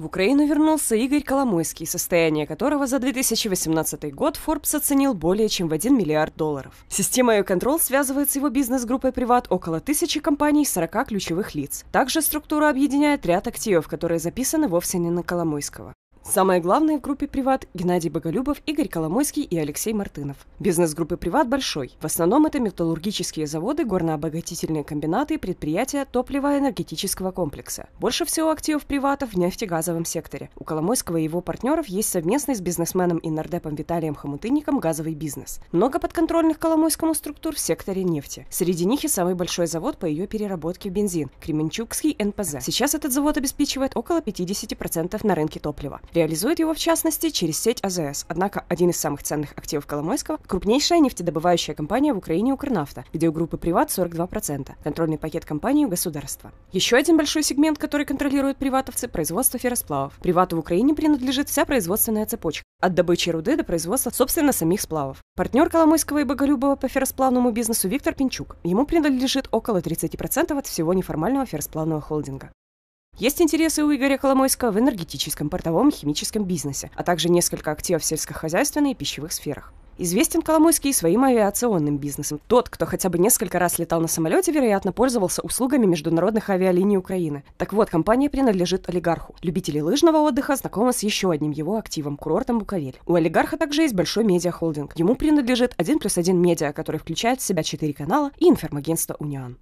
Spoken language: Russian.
В Украину вернулся Игорь Коломойский, состояние которого за 2018 год Forbes оценил более чем в 1 миллиард долларов. Система E-Control связывает с его бизнес-группой «Приват» около тысячи компаний и 40 ключевых лиц. Также структура объединяет ряд активов, которые записаны вовсе не на Коломойского. Самое главное в группе «Приват» – Геннадий Боголюбов, Игорь Коломойский и Алексей Мартынов. Бизнес группы «Приват» большой. В основном это металлургические заводы, горнообогатительные комбинаты и предприятия топливо-энергетического комплекса. Больше всего активов «Приватов» в нефтегазовом секторе. У Коломойского и его партнеров есть совместный с бизнесменом и нардепом Виталием Хомутынником газовый бизнес. Много подконтрольных Коломойскому структур в секторе нефти. Среди них и самый большой завод по ее переработке в бензин – Кременчугский НПЗ. Сейчас этот завод обеспечивает около 50% на рынке топлива. Реализует его, в частности, через сеть АЗС. Однако один из самых ценных активов Коломойского – крупнейшая нефтедобывающая компания в Украине «Укрнафта», где у группы «Приват» 42%, контрольный пакет компании у государства. Еще один большой сегмент, который контролируют приватовцы – производство ферросплавов. Привату в Украине принадлежит вся производственная цепочка – от добычи руды до производства, собственно, самих сплавов. Партнер Коломойского и Боголюбова по ферросплавному бизнесу Виктор Пинчук. Ему принадлежит около 30% от всего неформального ферросплавного холдинга. Есть интересы у Игоря Коломойского в энергетическом, портовом и химическом бизнесе, а также несколько активов в сельскохозяйственной и пищевых сферах. Известен Коломойский своим авиационным бизнесом. Тот, кто хотя бы несколько раз летал на самолете, вероятно, пользовался услугами международных авиалиний Украины. Так вот, компания принадлежит олигарху. Любители лыжного отдыха знакомы с еще одним его активом – курортом Буковель. У олигарха также есть большой медиахолдинг. Ему принадлежит 1 плюс 1 медиа, который включает в себя 4 канала и информагентство «Униан».